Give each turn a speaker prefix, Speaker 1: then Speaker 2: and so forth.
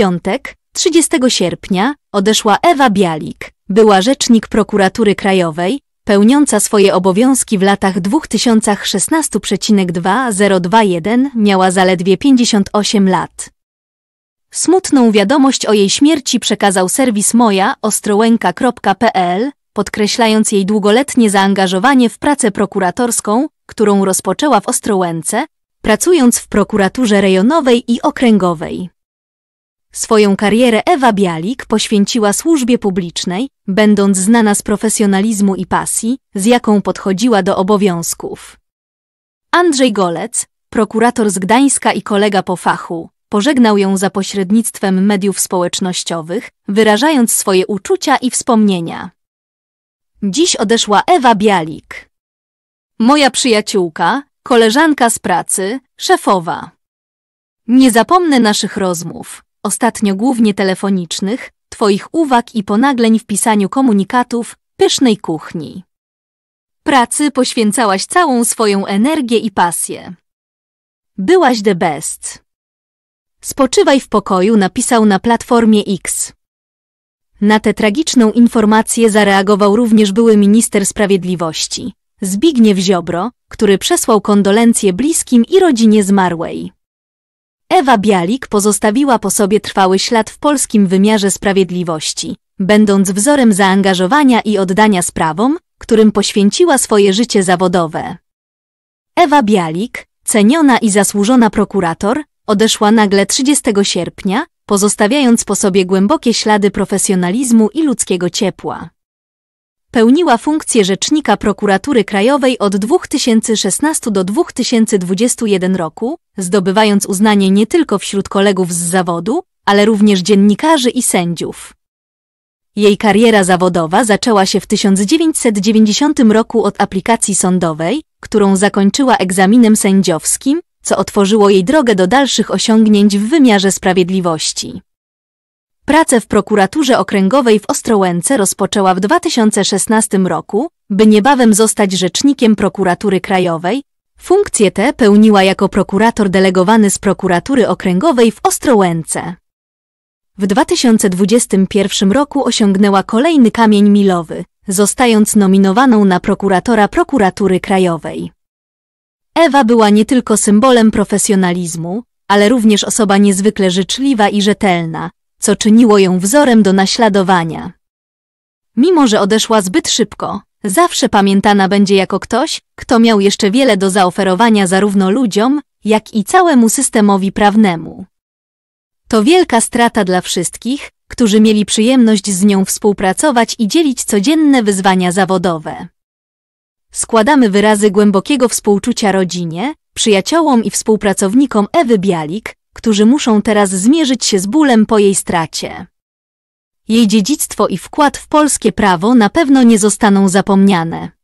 Speaker 1: piątek, 30 sierpnia, odeszła Ewa Bialik, była rzecznik prokuratury krajowej, pełniąca swoje obowiązki w latach 2016,2021, miała zaledwie 58 lat. Smutną wiadomość o jej śmierci przekazał serwis moja ostrołęka.pl, podkreślając jej długoletnie zaangażowanie w pracę prokuratorską, którą rozpoczęła w Ostrołęce, pracując w prokuraturze rejonowej i okręgowej. Swoją karierę Ewa Bialik poświęciła służbie publicznej, będąc znana z profesjonalizmu i pasji, z jaką podchodziła do obowiązków. Andrzej Golec, prokurator z Gdańska i kolega po fachu, pożegnał ją za pośrednictwem mediów społecznościowych, wyrażając swoje uczucia i wspomnienia. Dziś odeszła Ewa Bialik. Moja przyjaciółka, koleżanka z pracy, szefowa. Nie zapomnę naszych rozmów, ostatnio głównie telefonicznych, Twoich uwag i ponagleń w pisaniu komunikatów, pysznej kuchni. Pracy poświęcałaś całą swoją energię i pasję. Byłaś the best. Spoczywaj w pokoju, napisał na platformie X. Na tę tragiczną informację zareagował również były minister sprawiedliwości, Zbigniew Ziobro, który przesłał kondolencje bliskim i rodzinie zmarłej. Ewa Bialik pozostawiła po sobie trwały ślad w polskim wymiarze sprawiedliwości, będąc wzorem zaangażowania i oddania sprawom, którym poświęciła swoje życie zawodowe. Ewa Bialik, ceniona i zasłużona prokurator, odeszła nagle 30 sierpnia, pozostawiając po sobie głębokie ślady profesjonalizmu i ludzkiego ciepła pełniła funkcję rzecznika prokuratury krajowej od 2016 do 2021 roku, zdobywając uznanie nie tylko wśród kolegów z zawodu, ale również dziennikarzy i sędziów. Jej kariera zawodowa zaczęła się w 1990 roku od aplikacji sądowej, którą zakończyła egzaminem sędziowskim, co otworzyło jej drogę do dalszych osiągnięć w wymiarze sprawiedliwości. Pracę w prokuraturze okręgowej w Ostrołęce rozpoczęła w 2016 roku, by niebawem zostać rzecznikiem prokuratury krajowej. Funkcję tę pełniła jako prokurator delegowany z prokuratury okręgowej w Ostrołęce. W 2021 roku osiągnęła kolejny kamień milowy, zostając nominowaną na prokuratora prokuratury krajowej. Ewa była nie tylko symbolem profesjonalizmu, ale również osoba niezwykle życzliwa i rzetelna, co czyniło ją wzorem do naśladowania. Mimo, że odeszła zbyt szybko, zawsze pamiętana będzie jako ktoś, kto miał jeszcze wiele do zaoferowania zarówno ludziom, jak i całemu systemowi prawnemu. To wielka strata dla wszystkich, którzy mieli przyjemność z nią współpracować i dzielić codzienne wyzwania zawodowe. Składamy wyrazy głębokiego współczucia rodzinie, przyjaciołom i współpracownikom Ewy Bialik, którzy muszą teraz zmierzyć się z bólem po jej stracie. Jej dziedzictwo i wkład w polskie prawo na pewno nie zostaną zapomniane.